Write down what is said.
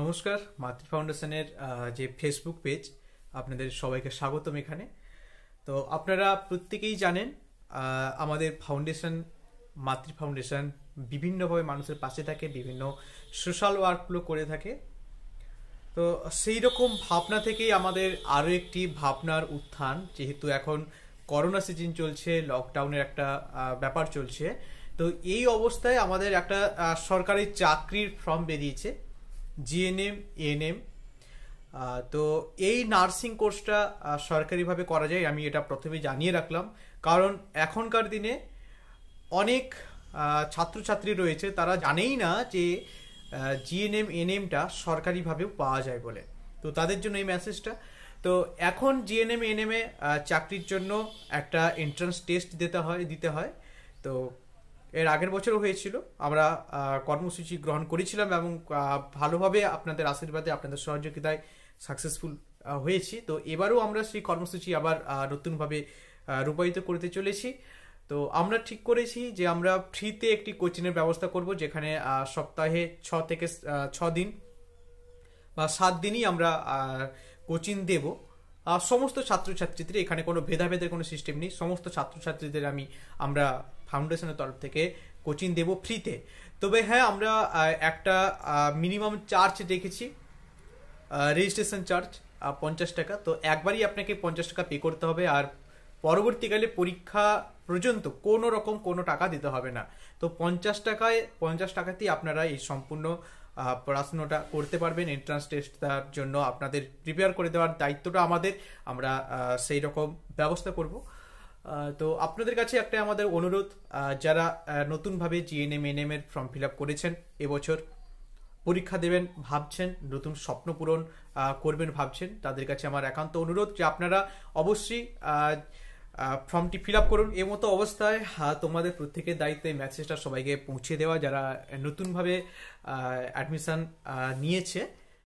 নমস্কার মাতৃ ফাউন্ডেশনের যে ফেসবুক পেজ আপনাদের সবাইকে স্বাগতম এখানে তো আপনারা প্রত্যেকেই জানেন আমাদের ফাউন্ডেশন মাতৃ ফাউন্ডেশন বিভিন্নভাবে মানুষের পাশে থাকে বিভিন্ন সোশ্যাল ওয়ার্কগুলো করে থাকে তো সেই রকম ভাবনা থেকেই আমাদের আরও একটি ভাবনার উত্থান যেহেতু এখন করোনা সিজন চলছে লকডাউনের একটা ব্যাপার চলছে তো এই অবস্থায় আমাদের একটা সরকারি চাকরির ফর্ম বেরিয়েছে জিএনএম এএনএম তো এই নার্সিং কোর্সটা সরকারিভাবে করা যায় আমি এটা প্রথমে জানিয়ে রাখলাম কারণ এখনকার দিনে অনেক ছাত্রছাত্রী রয়েছে তারা জানেই না যে জিএনএম এনএমটা সরকারিভাবেও পাওয়া যায় বলে তো তাদের জন্য এই মেসেজটা তো এখন জিএনএম এনএমে চাকরির জন্য একটা এন্ট্রান্স টেস্ট দিতে হয় দিতে হয় তো এর আগের বছরও হয়েছিল আমরা কর্মসূচি গ্রহণ করেছিলাম এবং ভালোভাবে আপনাদের আশীর্বাদে আপনাদের সহযোগিতায় সাকসেসফুল হয়েছি তো এবারও আমরা সেই কর্মসূচি আবার নতুনভাবে রূপায়িত করতে চলেছি তো আমরা ঠিক করেছি যে আমরা ফ্রিতে একটি কোচিংয়ের ব্যবস্থা করব যেখানে সপ্তাহে ছ থেকে ছ দিন বা সাত দিনই আমরা কোচিং দেবো সমস্ত ছাত্রছাত্রীদের এখানে কোনো ভেদাভেদের কোনো সিস্টেম নেই সমস্ত ছাত্রছাত্রীদের আমি আমরা ফাউন্ডেশনের তরফ থেকে কোচিং দেব ফ্রিতে তবে হ্যাঁ আমরা একটা মিনিমাম চার্জ রেখেছি রেজিস্ট্রেশন চার্জ পঞ্চাশ টাকা তো একবারই আপনাকে পঞ্চাশ টাকা পে করতে হবে আর পরবর্তীকালে পরীক্ষা পর্যন্ত কোনো রকম কোনো টাকা দিতে হবে না তো পঞ্চাশ টাকায় পঞ্চাশ টাকাতেই আপনারা এই সম্পূর্ণ পড়াশুনোটা করতে পারবেন এন্ট্রান্স টেস্ট তার জন্য আপনাদের প্রিপেয়ার করে দেওয়ার দায়িত্বটা আমাদের আমরা সেই রকম ব্যবস্থা করব তো আপনাদের কাছে একটা আমাদের অনুরোধ যারা নতুনভাবে জিএনএম এনএম এর ফর্ম ফিল আপ করেছেন এবছর পরীক্ষা দেবেন ভাবছেন নতুন স্বপ্ন পূরণ করবেন ভাবছেন তাদের কাছে আমার একান্ত অনুরোধ যে আপনারা অবশ্যই ফর্মটি ফিল আপ করুন এর মতো অবস্থায় তোমাদের প্রত্যেকের দায়িত্বে মেসেজটা সবাইকে পৌঁছে দেওয়া যারা নতুনভাবে অ্যাডমিশান নিয়েছে